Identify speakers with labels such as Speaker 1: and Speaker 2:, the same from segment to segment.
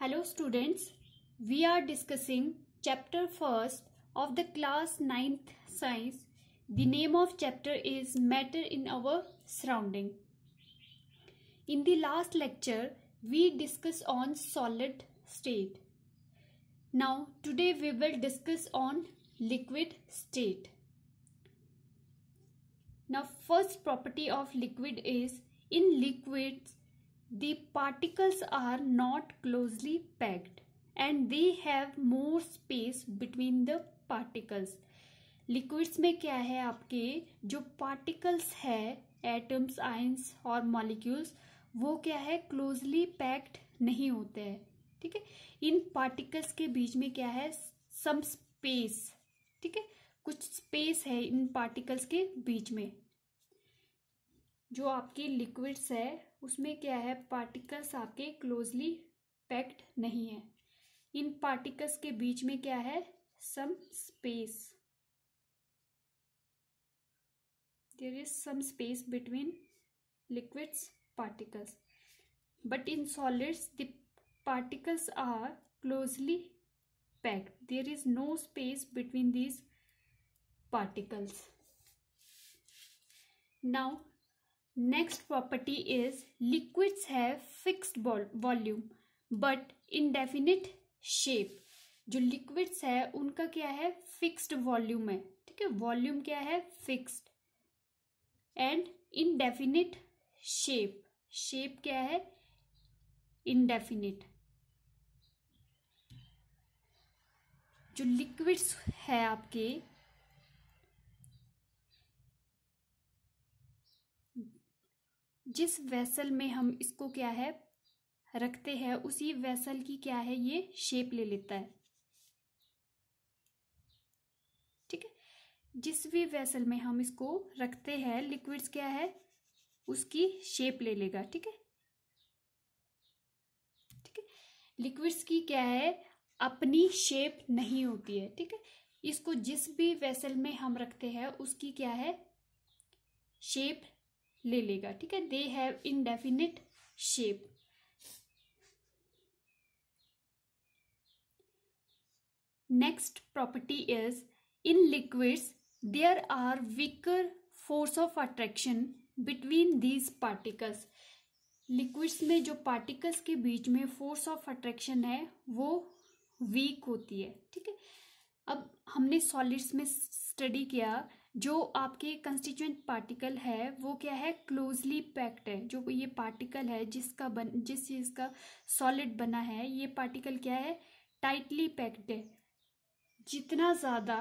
Speaker 1: Hello students, we are discussing chapter 1st of the class 9th science. The name of chapter is Matter in Our Surrounding. In the last lecture, we discussed on solid state. Now today we will discuss on liquid state. Now first property of liquid is in liquids the particles are not closely packed and they have more space between the particles liquids में क्या है आपके जो particles है atoms ions और molecules वो क्या है क्लोजली पैक्ड नहीं होते हैं ठीक है इन पार्टिकल्स के बीच में क्या है सम स्पेस ठीक है कुछ स्पेस है इन पार्टिकल्स के बीच में जो आपके लिक्विड्स है उसमें क्या है पार्टिकल्स आपके क्लोजली पैक्ड नहीं है इन पार्टिकल्स के बीच में क्या है some space there is some space between liquids particles but in solids the particles are closely packed there is no space between these particles now next property is liquids है fixed volume but indefinite shape जो liquids है उनका क्या है fixed volume है ठीक है volume क्या है fixed and indefinite shape shape क्या है इनडेफिनिट जो लिक्विड्स है आपके जिस वेसल में हम इसको क्या है रखते हैं उसी वेसल की क्या है ये शेप ले लेता है ठीक है जिस भी वेसल में हम इसको रखते हैं लिक्विड्स क्या है उसकी शेप ले लेगा ठीक है ठीक है लिक्विड्स की क्या है अपनी शेप नहीं होती है ठीक है इसको जिस भी वेसल में हम रखते हैं उसकी क्या है शेप ले लेगा ठीक है they have indefinite shape next property is in liquids there are weaker force of attraction between these particles liquids में जो पार्टिकल्स के बीच में फोर्स ऑफ अट्रैक्शन है वो वीक होती है ठीक है अब हमने सॉलिड्स में स्टडी किया जो आपके कंस्टिट्यूंट पार्टिकल है वो क्या है क्लोजली पैक्ड है जो ये पार्टिकल है जिसका बन जिस चीज़ का सॉलिड बना है ये पार्टिकल क्या है टाइटली पैक्ड है जितना ज़्यादा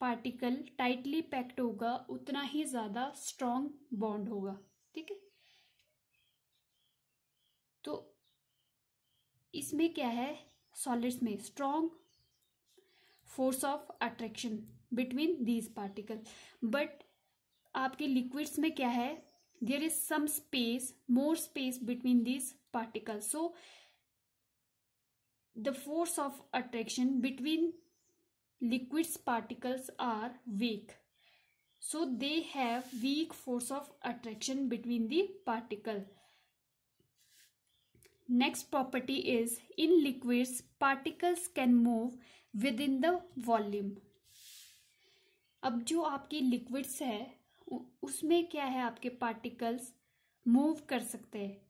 Speaker 1: पार्टिकल टाइटली पैक्ड होगा उतना ही ज़्यादा स्ट्रॉन्ग बॉन्ड होगा ठीक है तो इसमें क्या है सॉलिड्स में strong force of attraction between these particles, but आपके liquids में क्या है there is some space more space between these particles so the force of attraction between liquids particles are weak so they have weak force of attraction between the particle next property is in liquids particles can move within the volume अब जो आपकी liquids है उसमें क्या है आपके particles move कर सकते हैं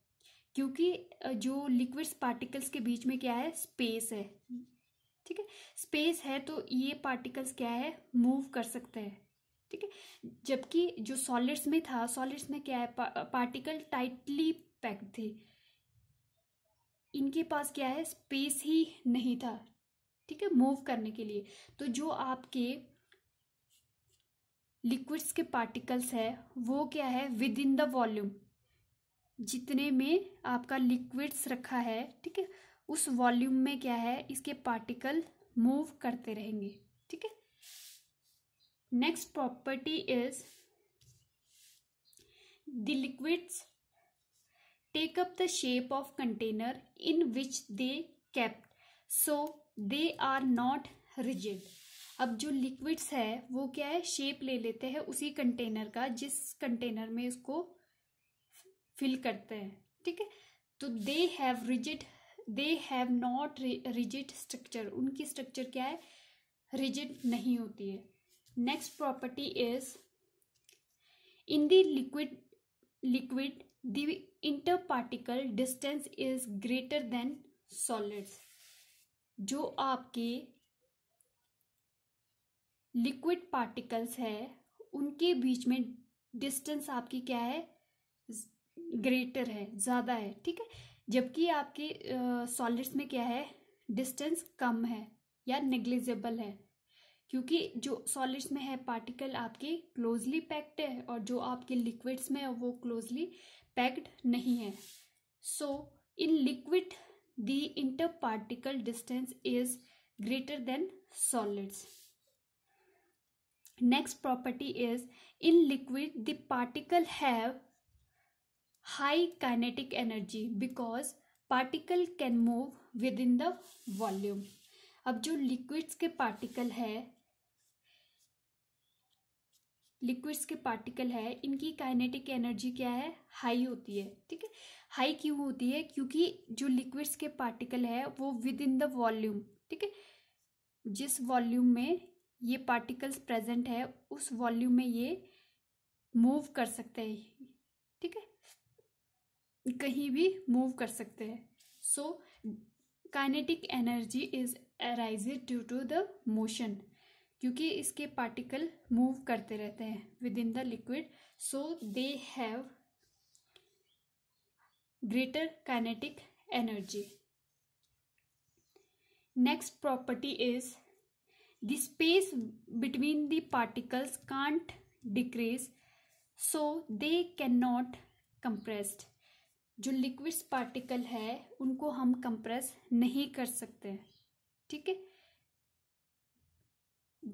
Speaker 1: क्योंकि जो लिक्विड्स पार्टिकल्स के बीच में क्या है स्पेस है ठीक है स्पेस है तो ये पार्टिकल्स क्या है मूव कर सकते हैं ठीक है जबकि जो सॉलिड्स में था सॉलिड्स में क्या है पा, पार्टिकल टाइटली पैक्ड थे इनके पास क्या है स्पेस ही नहीं था ठीक है मूव करने के लिए तो जो आपके लिक्विड्स के पार्टिकल्स है वो क्या है विद इन द वॉल्यूम जितने में आपका लिक्विड्स रखा है ठीक है उस वॉल्यूम में क्या है इसके पार्टिकल मूव करते रहेंगे ठीक है next property is the liquids take up the shape of container in which they kept so they are not rigid अब जो लिक्विड्स है वो क्या है शेप ले लेते हैं उसी कंटेनर का जिस कंटेनर में उसको फिल करते हैं ठीक है तो they have rigid they have not rigid structure उनकी स्ट्रक्चर क्या है रिजिड नहीं होती है next property is in liquid liquid liquid the inter particle distance is greater than solids जो आपके लिक्विड पार्टिकल्स है उनके बीच में डिस्टेंस आपकी क्या है ग्रेटर है ज़्यादा है ठीक है जबकि आपके सॉलिड्स uh, में क्या है डिस्टेंस कम है या नेग्लिजिबल है क्योंकि जो सॉलिड्स में है पार्टिकल आपके क्लोजली पैक्ड है और जो आपके लिक्विड्स में है वो क्लोजली पैक्ड नहीं है so in liquid the inter particle distance is greater than solids property is in liquid the particle have high kinetic energy because particle can move within the volume अब जो liquids के particle है liquids के particle है इनकी kinetic energy क्या है high होती है ठीक है हाई क्यों होती है क्योंकि जो लिक्विड्स के पार्टिकल है वो विद इन द वॉल्यूम ठीक है जिस वॉल्यूम में ये पार्टिकल्स प्रेजेंट है उस वॉल्यूम में ये मूव कर सकते हैं ठीक है कहीं भी मूव कर सकते हैं so kinetic energy is arised due to the motion क्योंकि इसके पार्टिकल मूव करते रहते हैं within the liquid so they have greater kinetic energy next property is the space between the particles can't decrease so they cannot compressed जो liquids particle है उनको हम compress नहीं कर सकते ठीक है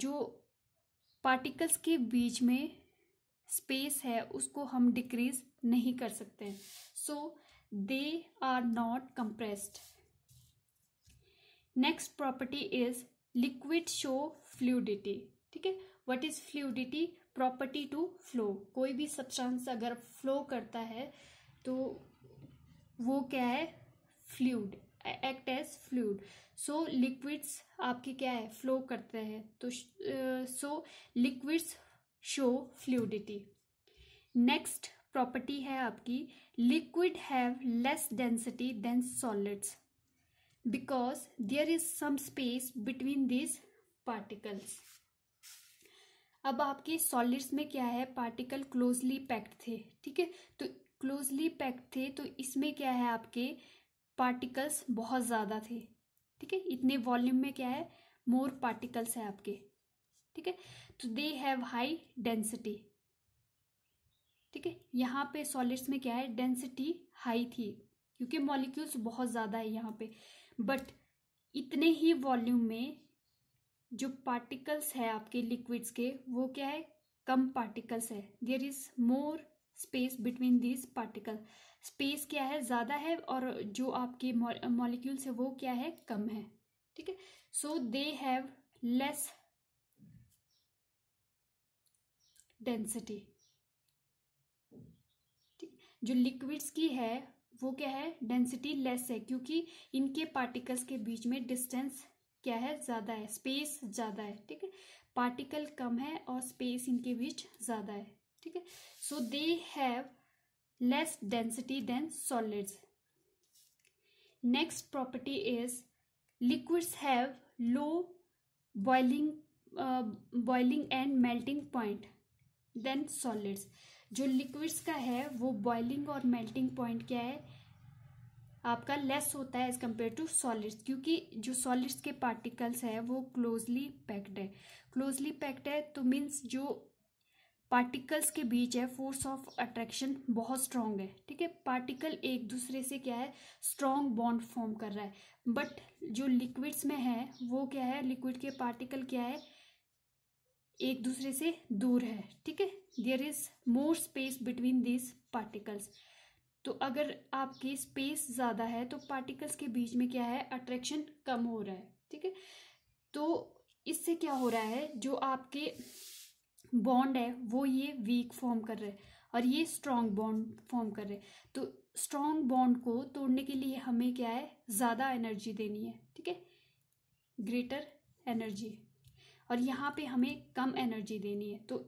Speaker 1: जो पार्टिकल्स के बीच में स्पेस है उसको हम डिक्रीज नहीं कर सकते so they are not compressed next property is liquid show fluidity ठीक है what is fluidity property to flow कोई भी सब्सटेंस अगर फ्लो करता है तो वो क्या है fluid act as fluid so liquids आपके क्या है फ्लो करते हैं तो so liquids show fluidity next property है आपकी liquid have less density than solids because there is some space between these particles अब आपके सॉलिड्स में क्या है पार्टिकल क्लोजली पैक्ड थे ठीक है तो क्लोजली पैक्ड थे तो इसमें क्या है आपके पार्टिकल्स बहुत ज़्यादा थे ठीक है इतने वॉल्यूम में क्या है मोर पार्टिकल्स है आपके ठीक है तो दे हैव हाई डेंसिटी ठीक है यहाँ पे सॉलिड्स में क्या है डेंसिटी हाई थी क्योंकि मॉलिक्यूल्स बहुत ज़्यादा है यहाँ पे बट इतने ही वॉल्यूम में जो पार्टिकल्स है आपके लिक्विड्स के वो क्या है कम पार्टिकल्स है there is more space between this particle space क्या है ज़्यादा है और जो आपके मॉलिक्यूल्स है वो क्या है कम है ठीक है so they have less density जो लिक्विड्स की है वो क्या है डेंसिटी लेस है क्योंकि इनके पार्टिकल्स के बीच में डिस्टेंस क्या है ज़्यादा है स्पेस ज़्यादा है ठीक है पार्टिकल कम है और स्पेस इनके बीच ज़्यादा है ठीक है so they have less density than solids next property is liquids have low boiling boiling and melting point then solids जो लिक्विड्स का है वो बॉइलिंग और मेल्टिंग पॉइंट क्या है आपका लेस होता है एज कम्पेयर टू सॉलिड्स क्योंकि जो सॉलिड्स के पार्टिकल्स है वो क्लोजली पैक्ड है क्लोजली पैक्ड है तो मीन्स जो पार्टिकल्स के बीच है फोर्स ऑफ अट्रैक्शन बहुत स्ट्रांग है ठीक है पार्टिकल एक दूसरे से क्या है स्ट्रांग बॉन्ड फॉर्म कर रहा है बट जो लिक्विड्स में है वो क्या है लिक्विड के पार्टिकल क्या है एक दूसरे से दूर है ठीक है there is more space between this particles तो अगर आपकी स्पेस ज़्यादा है तो पार्टिकल्स के बीच में क्या है अट्रैक्शन कम हो रहा है ठीक है तो इससे क्या हो रहा है जो आपके बॉन्ड है वो ये वीक फॉर्म कर रहे हैं और ये स्ट्रांग बॉन्ड फॉर्म कर रहे हैं तो स्ट्रांग बॉन्ड को तोड़ने के लिए हमें क्या है ज़्यादा एनर्जी देनी है ठीक है ग्रेटर एनर्जी और यहाँ पे हमें कम एनर्जी देनी है तो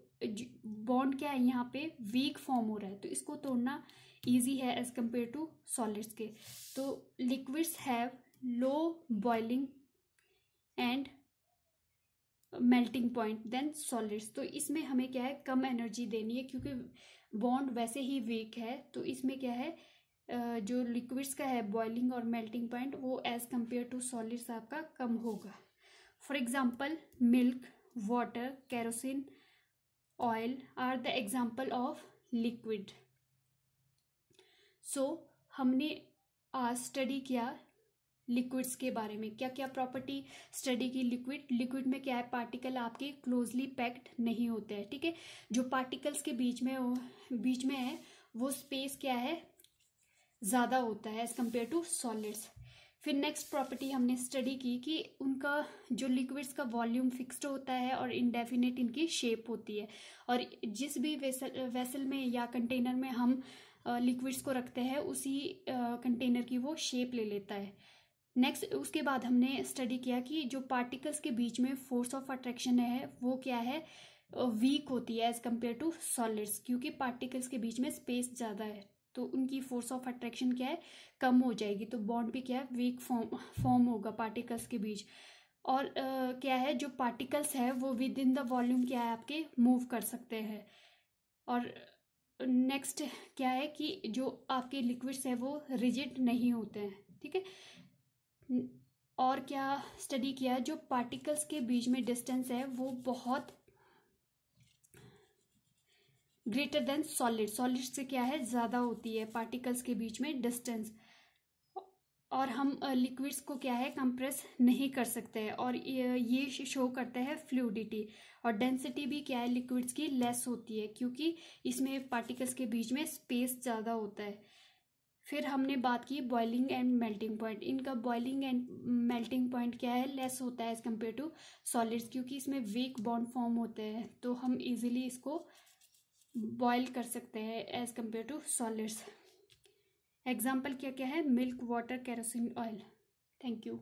Speaker 1: बॉन्ड क्या है यहाँ पे वीक फॉर्म हो रहा है तो इसको तोड़ना ईजी है एज कम्पेयर टू सॉलिड्स के तो liquids have low boiling and melting point then solids तो इसमें हमें क्या है कम एनर्जी देनी है क्योंकि बॉन्ड वैसे ही वीक है तो इसमें क्या है जो लिक्विड्स का है बॉइलिंग और मेल्टिंग पॉइंट वो एज कम्पेयर टू सॉलिड्स आपका कम होगा for example milk water kerosene oil are the example of liquid so हमने आज स्टडी किया लिक्विड्स के बारे में क्या क्या प्रॉपर्टी स्टडी की लिक्विड लिक्विड में क्या है पार्टिकल आपके क्लोजली पैक्ड नहीं होते हैं ठीक है ठीके? जो पार्टिकल्स के बीच में हो बीच में है वो स्पेस क्या है ज़्यादा होता है एज कम्पेयर टू सॉलिड्स फिर नेक्स्ट प्रॉपर्टी हमने स्टडी की कि उनका जो लिक्विड्स का वॉल्यूम फिक्स्ड होता है और इनडेफिनेट इनकी शेप होती है और जिस भी वेसल वेसल में या कंटेनर में हम लिक्विड्स को रखते हैं उसी कंटेनर की वो शेप ले लेता है नेक्स्ट उसके बाद हमने स्टडी किया कि जो पार्टिकल्स के बीच में फोर्स ऑफ अट्रैक्शन है वो क्या है वीक होती है एज कम्पेयर टू सॉलिड्स क्योंकि पार्टिकल्स के बीच में स्पेस ज़्यादा है तो उनकी फोर्स ऑफ अट्रैक्शन क्या है कम हो जाएगी तो बॉन्ड भी क्या है वीक फॉर्म फॉर्म होगा पार्टिकल्स के बीच और uh, क्या है जो पार्टिकल्स है वो विद इन द वॉल्यूम क्या है आपके मूव कर सकते हैं और नेक्स्ट क्या है कि जो आपके लिक्विड्स है वो रिजिड नहीं होते हैं ठीक है और क्या स्टडी किया जो पार्टिकल्स के बीच में डिस्टेंस है वो बहुत ग्रेटर देन सॉलिड सॉलिड से क्या है ज़्यादा होती है पार्टिकल्स के बीच में डिस्टेंस और हम लिक्विड्स को क्या है कंप्रेस नहीं कर सकते हैं और ये शो करता है फ्लूडिटी और डेंसिटी भी क्या है लिक्विड्स की लेस होती है क्योंकि इसमें पार्टिकल्स के बीच में स्पेस ज़्यादा होता है फिर हमने बात की बॉइलिंग एंड मेल्टिंग पॉइंट इनका बॉइलिंग एंड मेल्टिंग पॉइंट क्या है लेस होता है एज कम्पेयर टू सॉलिड्स क्योंकि इसमें वीक बॉन्ड फॉर्म होते हैं तो हम इजीली इसको बॉयल कर सकते हैं as compare to solids example क्या क्या है milk water kerosene oil thank you